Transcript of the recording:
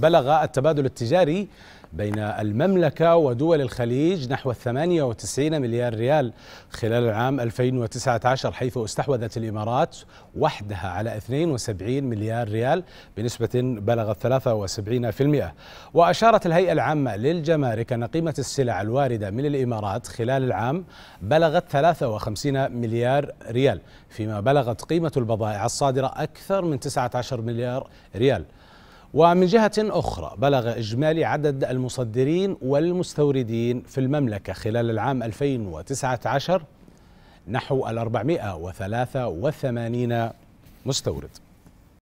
بلغ التبادل التجاري بين المملكة ودول الخليج نحو 98 مليار ريال خلال العام 2019 حيث استحوذت الإمارات وحدها على 72 مليار ريال بنسبة بلغت 73% وأشارت الهيئة العامة للجمارك أن قيمة السلع الواردة من الإمارات خلال العام بلغت 53 مليار ريال فيما بلغت قيمة البضائع الصادرة أكثر من 19 مليار ريال ومن جهة أخرى بلغ إجمالي عدد المصدرين والمستوردين في المملكة خلال العام 2019 نحو ال وثمانين مستورد